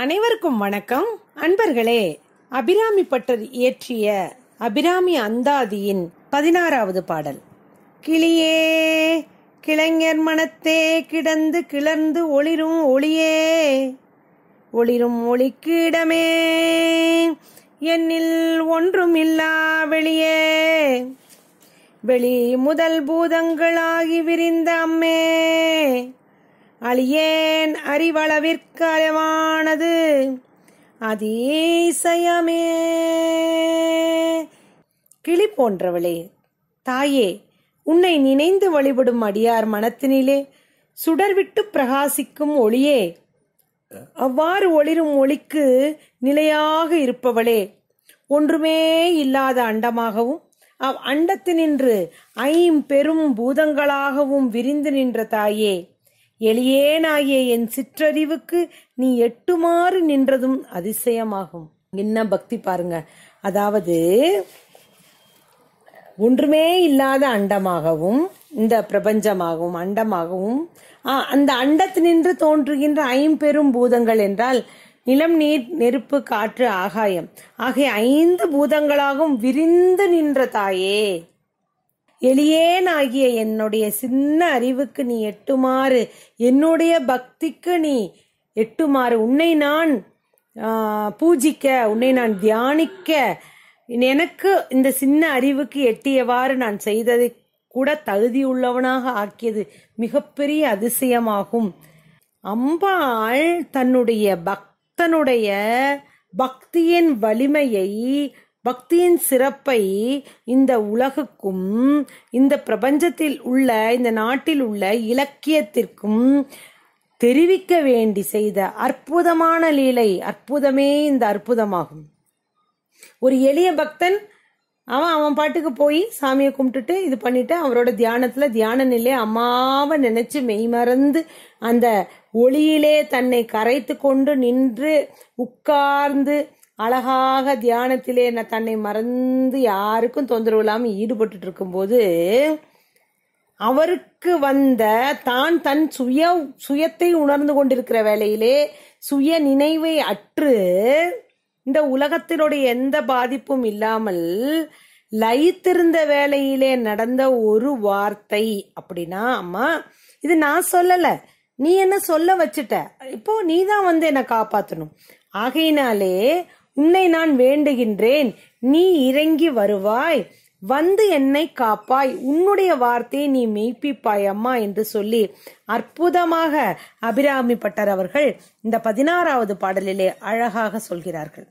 அனைவருக்கும் வணக்கம் அன்பர்களே அபிராமி பட்டர் இயற்றிய அபிராமி அந்தாதியின் பதினாறாவது பாடல் கிளியே கிளைஞர் மனத்தே கிடந்து கிளர்ந்து ஒளிரும் ஒளியே ஒளிரும் ஒளிக்கிடமே என்னில் ஒன்றும் இல்லா வெளியே வெளி முதல் பூதங்களாகி விரிந்த அம்மே அழியேன் அதே சயமே கிளி போன்றவளே தாயே உன்னை நினைந்து வழிபடும் அடியார் மனத்தினிலே சுடர்விட்டு பிரகாசிக்கும் ஒளியே அவ்வாறு ஒளிரும் ஒளிக்கு நிலையாக இருப்பவளே ஒன்றுமே இல்லாத அண்டமாகவும் அவ் அண்டத்தினின்று ஐம்பெரும் பூதங்களாகவும் விரிந்து நின்ற தாயே எளியேனாகிய என் சிற்றறிவுக்கு நீ எட்டுமாறு நின்றதும் அதிசயமாகும் என்ன பக்தி பாருங்க அதாவது ஒன்றுமே இல்லாத அண்டமாகவும் இந்த பிரபஞ்சமாகவும் அண்டமாகவும் அந்த அண்டத்து நின்று தோன்றுகின்ற ஐம்பெரும் பூதங்கள் என்றால் நிலம் நீர் நெருப்பு காற்று ஆகாயம் ஆகிய ஐந்து பூதங்களாகவும் விரிந்து நின்ற தாயே எளியேனாகிய என்னுடைய சின்ன அறிவுக்கு நீ எட்டுமாறு என்னுடைய பக்திக்கு நீ எட்டுமாறு உன்னை நான் பூஜிக்க உன்னை நான் தியானிக்க எனக்கு இந்த சின்ன அறிவுக்கு எட்டியவாறு நான் செய்ததை கூட தகுதியுள்ளவனாக ஆக்கியது மிகப்பெரிய அதிசயமாகும் அம்பாள் தன்னுடைய பக்தனுடைய பக்தியின் வலிமையை பக்தியின் சிறப்பை இந்த உலகுக்கும் இந்த பிரபஞ்சத்தில் உள்ள இந்த நாட்டில் உள்ள இலக்கியத்திற்கும் தெரிவிக்க வேண்டி செய்த அற்புதமான லீலை அற்புதமே இந்த அற்புதமாகும் ஒரு எளிய பக்தன் அவன் அவன் பாட்டுக்கு போய் சாமியை கும்பிட்டுட்டு இது பண்ணிட்டு அவரோட தியானத்துல தியான நிலை அம்மாவை நினைச்சு மெய் மறந்து அந்த ஒளியிலே தன்னை கரைத்து கொண்டு நின்று உட்கார்ந்து அழகாக தியானத்திலே நான் தன்னை மறந்து யாருக்கும் தொந்தரவு இல்லாமல் ஈடுபட்டு போது அவருக்கு வந்த தான் தன் சுய சுயத்தை உணர்ந்து கொண்டிருக்கிற வேலையிலே சுய நினைவை அற்று இந்த உலகத்தினுடைய எந்த பாதிப்பும் இல்லாமல் லயித்திருந்த வேலையிலே நடந்த ஒரு வார்த்தை அப்படின்னா அம்மா இது நான் சொல்லலை நீ என்ன சொல்ல வச்சுட்ட இப்போ நீ தான் வந்து என்னை காப்பாற்றணும் ஆகையினாலே உன்னை நான் வேண்டுகின்றேன் நீ இறங்கி வருவாய் வந்து என்னை காப்பாய் உன்னுடைய வார்த்தையை நீ மெய்ப்பிப்பாய் அம்மா என்று சொல்லி அற்புதமாக அபிராமி பட்டர் அவர்கள் இந்த பதினாறாவது பாடலிலே அழகாக சொல்கிறார்கள்